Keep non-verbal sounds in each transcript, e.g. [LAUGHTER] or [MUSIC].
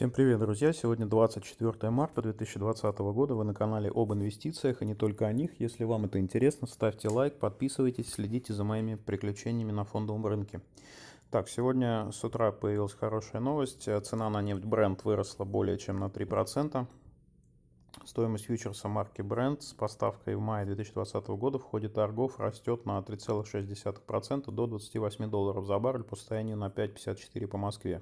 Всем привет, друзья! Сегодня 24 марта 2020 года. Вы на канале об инвестициях и а не только о них. Если вам это интересно, ставьте лайк, подписывайтесь, следите за моими приключениями на фондовом рынке. Так, сегодня с утра появилась хорошая новость. Цена на нефть бренд выросла более чем на 3%. Стоимость фьючерса марки Brent с поставкой в мае 2020 года в ходе торгов растет на 3,6% до 28 долларов за баррель по состоянию на 5,54 по Москве.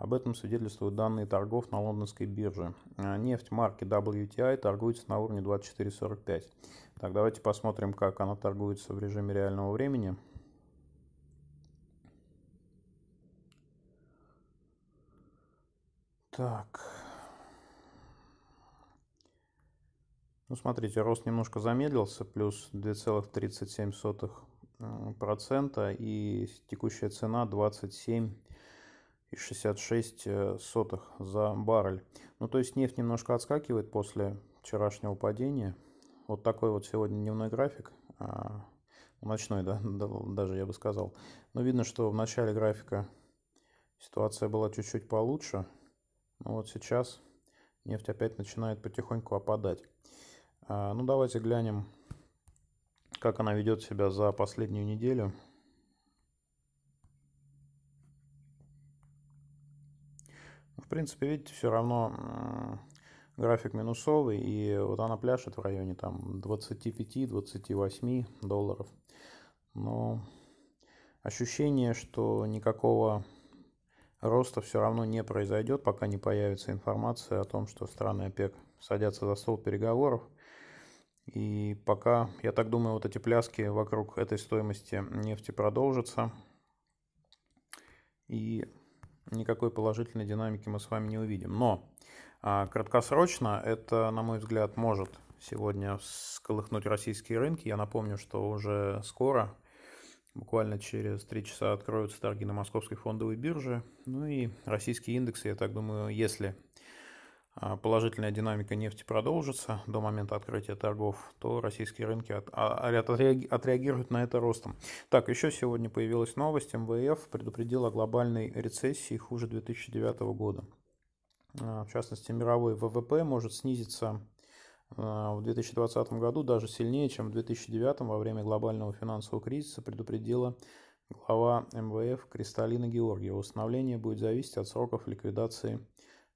Об этом свидетельствуют данные торгов на лондонской бирже. А, нефть марки WTI торгуется на уровне 24.45. Так, давайте посмотрим, как она торгуется в режиме реального времени. Так. Ну, смотрите, рост немножко замедлился, плюс 2,37%, и текущая цена 27 и 66 э, за баррель. Ну, то есть нефть немножко отскакивает после вчерашнего падения. Вот такой вот сегодня дневной график. А, ну, ночной, да, [LAUGHS] даже я бы сказал. Но ну, видно, что в начале графика ситуация была чуть-чуть получше. Но вот сейчас нефть опять начинает потихоньку опадать. А, ну, давайте глянем, как она ведет себя за последнюю неделю. принципе, видите, все равно график минусовый, и вот она пляшет в районе там 25-28 долларов. Но ощущение, что никакого роста все равно не произойдет, пока не появится информация о том, что страны ОПЕК садятся за стол переговоров. И пока, я так думаю, вот эти пляски вокруг этой стоимости нефти продолжатся. И никакой положительной динамики мы с вами не увидим. Но а, краткосрочно это, на мой взгляд, может сегодня сколыхнуть российские рынки. Я напомню, что уже скоро, буквально через три часа, откроются торги на Московской фондовой бирже. Ну и российские индексы, я так думаю, если а, положительная динамика нефти продолжится до момента открытия торгов, то российские рынки от, а, а, от, отреагируют на это ростом. Так, еще сегодня появилась новость. МВФ предупредила о глобальной рецессии хуже 2009 года. В частности, мировой ВВП может снизиться в 2020 году даже сильнее, чем в 2009 во время глобального финансового кризиса, предупредила глава МВФ Кристалина Георгиева. Установление будет зависеть от сроков ликвидации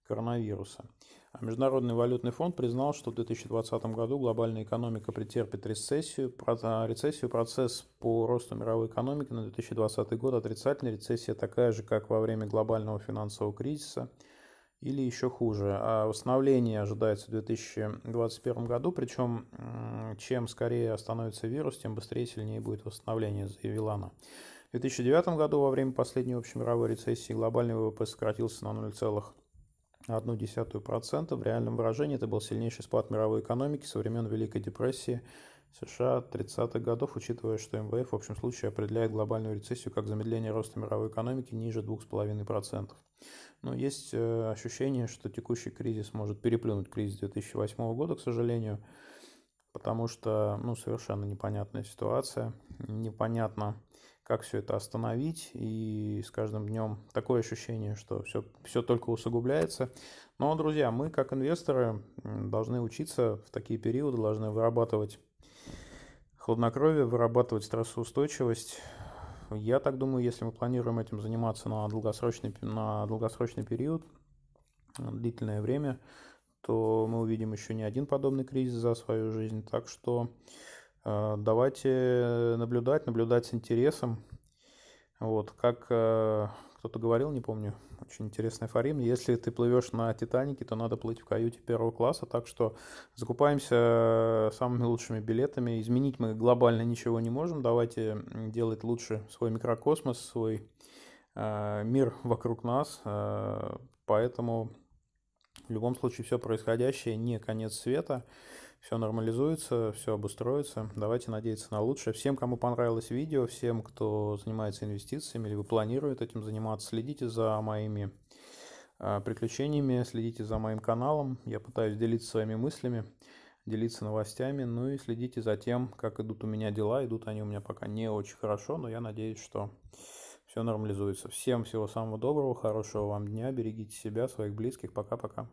коронавируса. А Международный валютный фонд признал, что в 2020 году глобальная экономика претерпит рецессию. А, рецессию процесс по росту мировой экономики на 2020 год отрицательный. Рецессия такая же, как во время глобального финансового кризиса или еще хуже. А восстановление ожидается в 2021 году, причем чем скорее остановится вирус, тем быстрее и сильнее будет восстановление, заявила она. В 2009 году во время последней общемировой рецессии глобальный ВВП сократился на 0,5%. 0,1%. В реальном выражении это был сильнейший спад мировой экономики со времен Великой депрессии США 30-х годов, учитывая, что МВФ в общем случае определяет глобальную рецессию как замедление роста мировой экономики ниже 2,5%. Но есть э, ощущение, что текущий кризис может переплюнуть кризис 2008 года, к сожалению, потому что ну, совершенно непонятная ситуация, непонятно, как все это остановить. И с каждым днем такое ощущение, что все, все только усугубляется. Но, друзья, мы как инвесторы должны учиться в такие периоды, должны вырабатывать хладнокровие, вырабатывать стрессоустойчивость. Я так думаю, если мы планируем этим заниматься на долгосрочный, на долгосрочный период, на длительное время, то мы увидим еще не один подобный кризис за свою жизнь. Так что Э, давайте наблюдать, наблюдать с интересом. Вот, как э, кто-то говорил, не помню, очень интересный афоризм. Если ты плывешь на Титанике, то надо плыть в каюте первого класса. Так что закупаемся самыми лучшими билетами. Изменить мы глобально ничего не можем. Давайте делать лучше свой микрокосмос, свой э, мир вокруг нас. Поэтому в любом случае все происходящее не конец света все нормализуется, все обустроится. Давайте надеяться на лучшее. Всем, кому понравилось видео, всем, кто занимается инвестициями или вы планируете этим заниматься, следите за моими а, приключениями, следите за моим каналом. Я пытаюсь делиться своими мыслями, делиться новостями, ну и следите за тем, как идут у меня дела. Идут они у меня пока не очень хорошо, но я надеюсь, что все нормализуется. Всем всего самого доброго, хорошего вам дня, берегите себя, своих близких. Пока-пока.